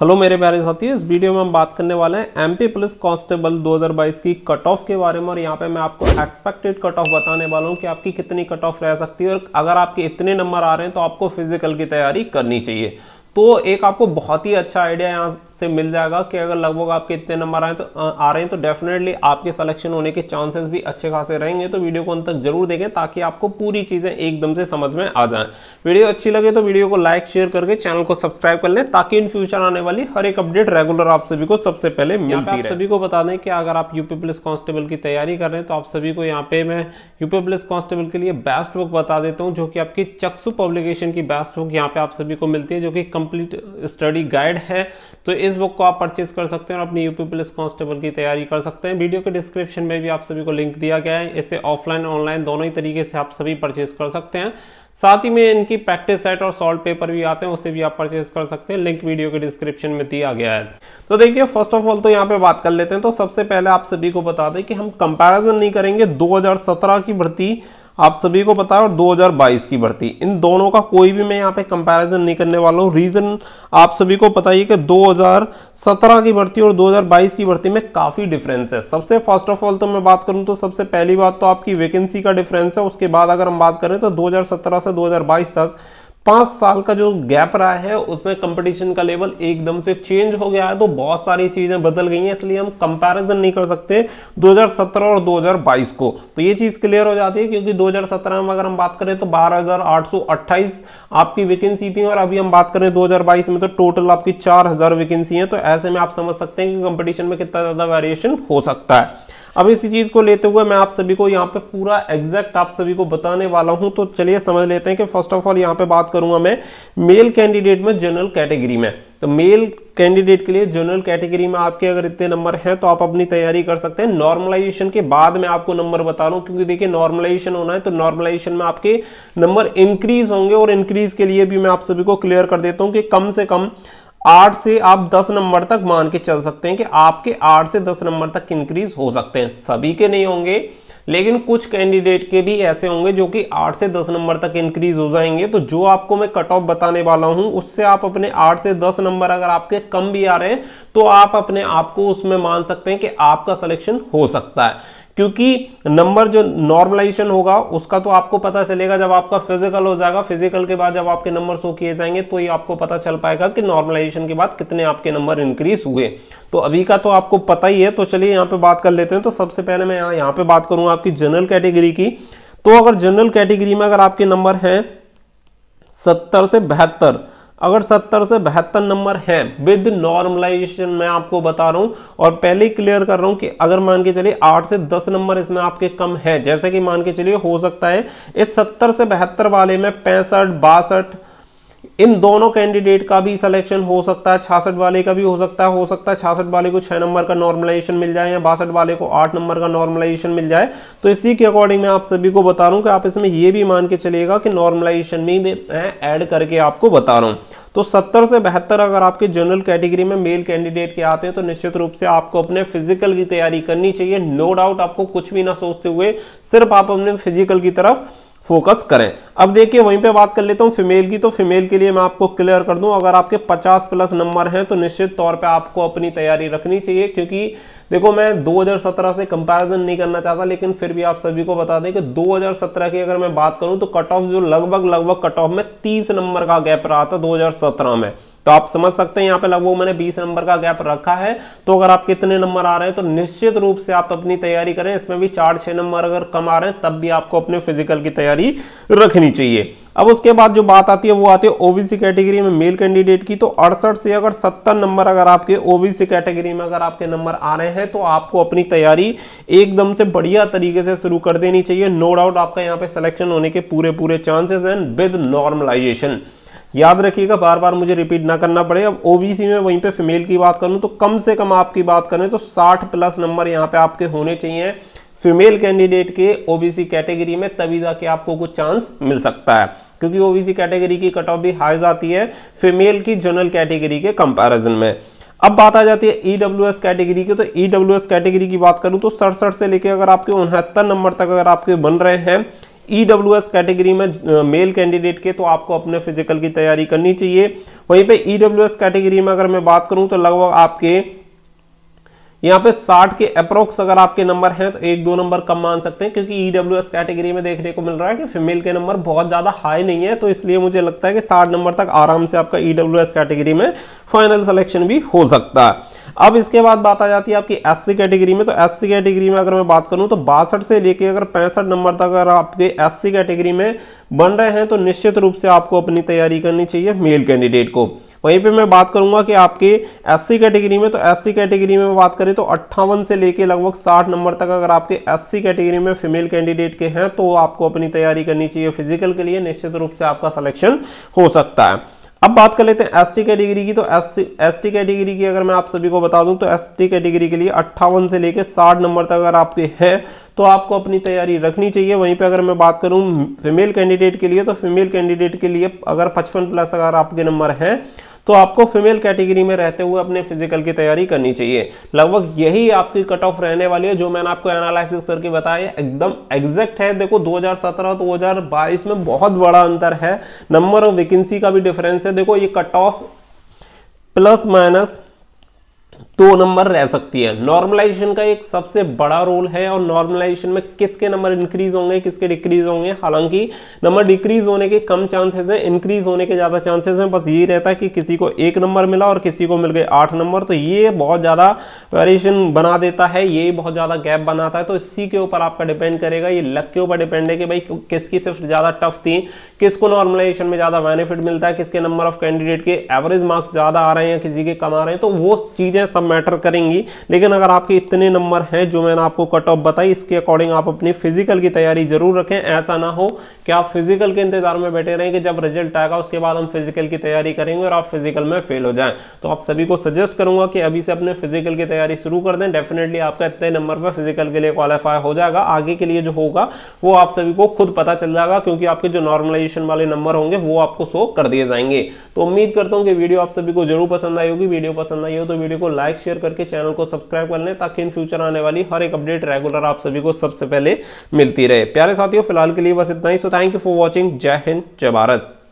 hello मेरे प्यारे साथी इस वीडियो में हम बात करने वाले हैं एमपी पुलिस कांस्टेबल 2022 की कट ऑफ के बारे में और यहाँ पे मैं आपको एक्सपेक्टेड कट ऑफ बताने वाला हूँ कि आपकी कितनी कट ऑफ रह सकती है और अगर आपके इतने नंबर आ रहे हैं तो आपको फिजिकल की तैयारी करनी चाहिए तो एक आपको बहुत ही अच्छा आइडिया यहाँ से मिल जाएगा कि अगर लगभग आपके इतने नंबर आए तो आ रहे हैं तो डेफिनेटली आपके सिलेक्शन होने के चांसेस भी अच्छे खासे रहेंगे तो वीडियो को अंत तक जरूर देखें ताकि आपको पूरी चीज़ें एकदम से समझ में आ जाएं वीडियो अच्छी लगे तो वीडियो को लाइक शेयर करके चैनल को सब्सक्राइब कर लें ताकि इन फ्यूचर आने वाली हर एक अपडेट रेगुलर आप सभी को सबसे पहले मिलती रहे सभी को बता दें कि अगर आप यूपी पुलिस कांस्टेबल की तैयारी कर रहे हैं तो आप सभी को यहाँ पे मैं यूपी पुलिस कांस्टेबल के लिए बेस्ट बुक बता देता हूँ जो कि आपकी चक्सु पब्लिकेशन की बेस्ट बुक यहाँ पे आप सभी को मिलती है जो कि कंप्लीट स्टडी गाइड है तो इस बुक को आप परचेज कर सकते हैं और अपनी यूपी पुलिस कांस्टेबल की तैयारी कर सकते हैं वीडियो के डिस्क्रिप्शन में भी आप सभी को लिंक दिया गया है इसे ऑफलाइन ऑनलाइन दोनों ही तरीके से आप सभी परचेज कर सकते हैं साथ ही में इनकी प्रैक्टिस सेट और सॉल्ट पेपर भी आते हैं उसे भी आप परचेज कर सकते हैं लिंक वीडियो के डिस्क्रिप्शन में दिया गया है तो देखिए फर्स्ट ऑफ ऑल तो यहाँ पे बात कर लेते हैं तो सबसे पहले आप सभी को बता दें कि हम कंपैरिजन नहीं करेंगे 2017 की भर्ती आप सभी को पता है और 2022 की भर्ती इन दोनों का कोई भी मैं यहाँ पे कंपैरिजन नहीं करने वाला हूँ रीज़न आप सभी को पता ही कि 2017 की भर्ती और 2022 की भर्ती में काफ़ी डिफरेंस है सबसे फर्स्ट ऑफ ऑल तो मैं बात करूँ तो सबसे पहली बात तो आपकी वैकेंसी का डिफरेंस है उसके बाद अगर हम बात करें तो दो से दो तक पाँच साल का जो गैप रहा है उसमें कंपटीशन का लेवल एकदम से चेंज हो गया है तो बहुत सारी चीज़ें बदल गई हैं इसलिए हम कंपैरिजन नहीं कर सकते 2017 और 2022 को तो ये चीज़ क्लियर हो जाती है क्योंकि 2017 में अगर हम बात करें तो 12,828 आपकी वैकेंसी थी और अभी हम बात करें 2022 में तो टोटल आपकी चार वैकेंसी हैं तो ऐसे में आप समझ सकते हैं कि कंपटीशन में कितना ज़्यादा वेरिएशन हो सकता है अब इसी चीज़ को लेते हुए मैं आप सभी को यहाँ पे पूरा एग्जैक्ट आप सभी को बताने वाला हूं तो चलिए समझ लेते हैं कि फर्स्ट ऑफ ऑल यहाँ पे बात करूंगा मैं मेल कैंडिडेट में जनरल कैटेगरी में तो मेल कैंडिडेट के लिए जनरल कैटेगरी में आपके अगर इतने नंबर हैं तो आप अपनी तैयारी कर सकते हैं नॉर्मलाइजेशन के बाद मैं आपको नंबर बता रहा हूँ क्योंकि देखिए नॉर्मलाइजेशन होना है तो नॉर्मलाइजेशन में आपके नंबर इंक्रीज होंगे और इंक्रीज के लिए भी मैं आप सभी को क्लियर कर देता हूँ कि कम से कम आठ से आप दस नंबर तक मान के चल सकते हैं कि आपके आठ से दस नंबर तक इंक्रीज हो सकते हैं सभी के नहीं होंगे लेकिन कुछ कैंडिडेट के भी ऐसे होंगे जो कि आठ से दस नंबर तक इंक्रीज हो जाएंगे तो जो आपको मैं कट ऑफ बताने वाला हूं उससे आप अपने आठ से दस नंबर अगर आपके कम भी आ रहे हैं तो आप अपने आप को उसमें मान सकते हैं कि आपका सिलेक्शन हो सकता है क्योंकि नंबर जो नॉर्मलाइजेशन होगा उसका तो आपको पता चलेगा जब आपका फिजिकल हो जाएगा फिजिकल के बाद जब आपके नंबर शो किए जाएंगे तो ये आपको पता चल पाएगा कि नॉर्मलाइजेशन के बाद कितने आपके नंबर इंक्रीज हुए तो अभी का तो आपको पता ही है तो चलिए यहाँ पे बात कर लेते हैं तो सबसे पहले मैं यहाँ यहाँ पे बात करूंगा आपकी जनरल कैटेगरी की तो अगर जनरल कैटेगरी में अगर आपके नंबर हैं सत्तर से बहत्तर अगर सत्तर से बहत्तर नंबर है विद नॉर्मलाइजेशन मैं आपको बता रहा हूं और पहले ही क्लियर कर रहा हूं कि अगर मान के चलिए आठ से दस नंबर इसमें आपके कम है जैसे कि मान के चलिए हो सकता है इस सत्तर से बहत्तर वाले में पैंसठ बासठ इन दोनों कैंडिडेट का भी सिलेक्शन हो सकता है छासठ वाले का भी हो सकता है हो सकता है छासठ वाले को छह नंबर का नॉर्मलाइजेशन मिल जाए या बासठ वाले को आठ नंबर का नॉर्मलाइजेशन मिल जाए तो इसी के अकॉर्डिंग मैं आप सभी को बता रहा हूं कि आप इसमें यह भी मान के चलेगा कि नॉर्मलाइजेशन में मैं ऐड करके आपको बता रहा हूं तो 70 से बेहतर अगर आपके जनरल कैटेगरी में मेल कैंडिडेट के आते हैं तो निश्चित रूप से आपको अपने फिजिकल की तैयारी करनी चाहिए नो no डाउट आपको कुछ भी ना सोचते हुए सिर्फ आप अपने फिजिकल की तरफ फोकस करें अब देखिए वहीं पे बात कर लेता हूँ फीमेल की तो फीमेल के लिए मैं आपको क्लियर कर दूं अगर आपके 50 प्लस नंबर हैं तो निश्चित तौर पे आपको अपनी तैयारी रखनी चाहिए क्योंकि देखो मैं 2017 से कंपैरिजन नहीं करना चाहता लेकिन फिर भी आप सभी को बता दें कि 2017 की अगर मैं बात करूँ तो कट ऑफ जो लगभग लगभग कट ऑफ में तीस नंबर का गैप रहा था दो में तो आप समझ सकते हैं यहाँ पे लगभग मैंने 20 नंबर का गैप रखा है तो अगर आप कितने नंबर आ रहे हैं तो निश्चित रूप से आप अपनी तैयारी करें इसमें भी चार छह नंबर अगर कम आ रहे हैं तब भी आपको अपने फिजिकल की तैयारी रखनी चाहिए अब उसके बाद जो बात आती है वो आती है ओबीसी कैटेगरी में मेल कैंडिडेट की तो अड़सठ से अगर सत्तर नंबर अगर आपके ओबीसी कैटेगरी में अगर आपके नंबर आ रहे हैं तो आपको अपनी तैयारी एकदम से बढ़िया तरीके से शुरू कर देनी चाहिए नो डाउट आपका यहाँ पे सिलेक्शन होने के पूरे पूरे चांसेस हैं विद नॉर्मलाइजेशन याद रखिएगा बार बार मुझे रिपीट ना करना पड़े अब ओबीसी में वहीं पे फीमेल की बात करूं तो कम से कम आपकी बात करें तो 60 प्लस नंबर यहाँ पे आपके होने चाहिए फीमेल कैंडिडेट के ओबीसी कैटेगरी में तभी जाके आपको कुछ चांस मिल सकता है क्योंकि ओबीसी कैटेगरी की कट ऑफ भी हाई जाती है फीमेल की जनरल कैटेगरी के कंपेरिजन में अब बात आ जाती है ईडब्ल्यू e कैटेगरी की तो ईडब्ल्यू e कैटेगरी की बात करूं तो सड़सठ से लेकर अगर आपके उनहत्तर नंबर तक अगर आपके बन रहे हैं ईडब्ल्यूएस e कैटेगरी में मेल कैंडिडेट के तो आपको अपने फिजिकल की तैयारी करनी चाहिए वहीं पे ईडब्ल्यूएस e कैटेगरी में अगर मैं बात करूं तो लगभग आपके यहाँ पे 60 के अप्रोक्स अगर आपके नंबर हैं तो एक दो नंबर कम मान सकते हैं क्योंकि ईडब्ल्यू e कैटेगरी में देखने को मिल रहा है कि फीमेल के नंबर बहुत ज़्यादा हाई नहीं है तो इसलिए मुझे लगता है कि 60 नंबर तक आराम से आपका ईडब्ल्यू e कैटेगरी में फाइनल सिलेक्शन भी हो सकता है अब इसके बाद बात आ जाती है आपकी एस कैटेगरी में तो एस कैटेगरी में अगर मैं बात करूं तो बासठ से लेके अगर पैंसठ नंबर तक अगर आपके एस कैटेगरी में बन रहे हैं तो निश्चित रूप से आपको अपनी तैयारी करनी चाहिए मेल कैंडिडेट को वहीं पे मैं बात करूंगा कि आपके एससी कैटेगरी में तो एससी कैटेगरी में बात करें तो अट्ठावन से लेके लगभग साठ नंबर तक अगर आपके एससी कैटेगरी में फीमेल कैंडिडेट के हैं तो आपको अपनी तैयारी करनी चाहिए फिजिकल के लिए निश्चित रूप से आपका सलेक्शन हो सकता है अब बात कर लेते हैं एस टी कैटेगरी की तो एस टी कैटेगरी की अगर मैं आप सभी को बता दूं तो एस टी कैटेगरी के लिए अट्ठावन से लेकर साठ नंबर तक अगर आपके हैं तो आपको अपनी तैयारी रखनी चाहिए वहीं पे अगर मैं बात करूं फीमेल कैंडिडेट के लिए तो फीमेल कैंडिडेट के लिए अगर पचपन प्लस अगर आपके नंबर हैं तो आपको फीमेल कैटेगरी में रहते हुए अपने फिजिकल की तैयारी करनी चाहिए लगभग यही आपकी कट ऑफ रहने वाली है जो मैंने आपको एनालिसिस करके बताया एकदम एग्जैक्ट है देखो 2017 तो 2022 में बहुत बड़ा अंतर है नंबर ऑफ वैकेंसी का भी डिफरेंस है देखो ये कट ऑफ प्लस माइनस दो नंबर रह सकती है नॉर्मलाइजेशन का एक सबसे बड़ा रोल है और नॉर्मलाइजेशन में किसके नंबर इंक्रीज होंगे किसके डिक्रीज होंगे हालांकि नंबर डिक्रीज होने के कम चांसेस हैं इंक्रीज होने के ज़्यादा चांसेस हैं बस यही रहता है कि किसी को एक नंबर मिला और किसी को मिल गए आठ नंबर तो ये बहुत ज़्यादा वेरिएशन बना देता है ये बहुत ज़्यादा गैप बनाता है तो इसी के ऊपर आपका डिपेंड करेगा ये लक के ऊपर डिपेंड है कि भाई किसकी सिर्फ ज़्यादा टफ थी किसको नॉर्मलाइजेशन में ज़्यादा बेनिफिट मिलता है किसके नंबर ऑफ कैंडिडेट के एवरेज मार्क्स ज़्यादा आ रहे हैं किसी के कम आ रहे हैं तो वो चीज़ें ज़्यादा मैटर करेंगी लेकिन अगर आपके इतने नंबर हैं जो मैंने आपको कट ऑफ बताई इसके अकॉर्डिंग आप अपनी फिजिकल की तैयारी जरूर रखें ऐसा ना हो कि आप फिजिकल के इंतजार में बैठे रहें कि जब रिजल्ट आएगा उसके बाद हम फिजिकल की तैयारी करेंगे और आप फिजिकल में फेल हो जाएं तो आप सभी को सजेस्ट करूंगा कि अभी से अपने फिजिकल की तैयारी शुरू कर दें डेफिनेटली आपका इतने नंबर पर फिजिकल के लिए क्वालिफाई हो जाएगा आगे के लिए जो होगा वो आप सभी को खुद पता चल जाएगा क्योंकि आपके जो नॉर्मलाइजेशन वाले नंबर होंगे वो आपको शो कर दिए जाएंगे तो उम्मीद करता हूँ कि वीडियो आप सभी को जरूर पसंद आई होगी वीडियो पसंद आई हो तो वीडियो को लाइक लाइक शेयर करके चैनल को सब्सक्राइब कर लें ताकि इन फ्यूचर आने वाली हर एक अपडेट रेगुलर आप सभी को सबसे पहले मिलती रहे प्यारे साथियों फिलहाल के लिए बस इतना ही so thank you for watching जय हिंद जय भारत